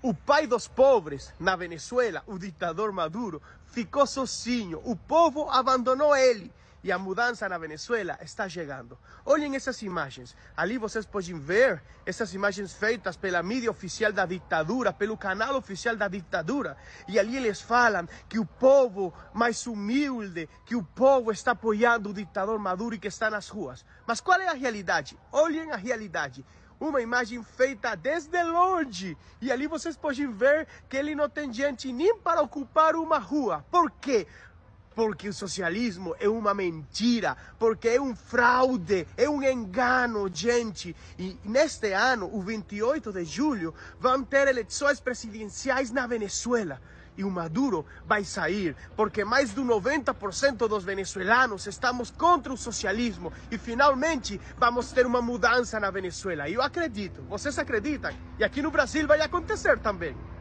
O pai dos pobres na Venezuela, o ditador Maduro, ficou sozinho. O povo abandonou ele. E a mudança na Venezuela está chegando. Olhem essas imagens. Ali vocês podem ver essas imagens feitas pela mídia oficial da ditadura, pelo canal oficial da ditadura. E ali eles falam que o povo mais humilde, que o povo está apoiando o ditador Maduro e que está nas ruas. Mas qual é a realidade? Olhem a realidade uma imagem feita desde longe. E ali vocês podem ver que ele não tem gente nem para ocupar uma rua. Por quê? Porque o socialismo é uma mentira, porque é um fraude, é um engano, gente. E neste ano, o 28 de julho, vão ter eleições presidenciais na Venezuela e o Maduro vai sair, porque mais do 90% dos venezuelanos estamos contra o socialismo e finalmente vamos ter uma mudança na Venezuela. E eu acredito, vocês acreditam, e aqui no Brasil vai acontecer também.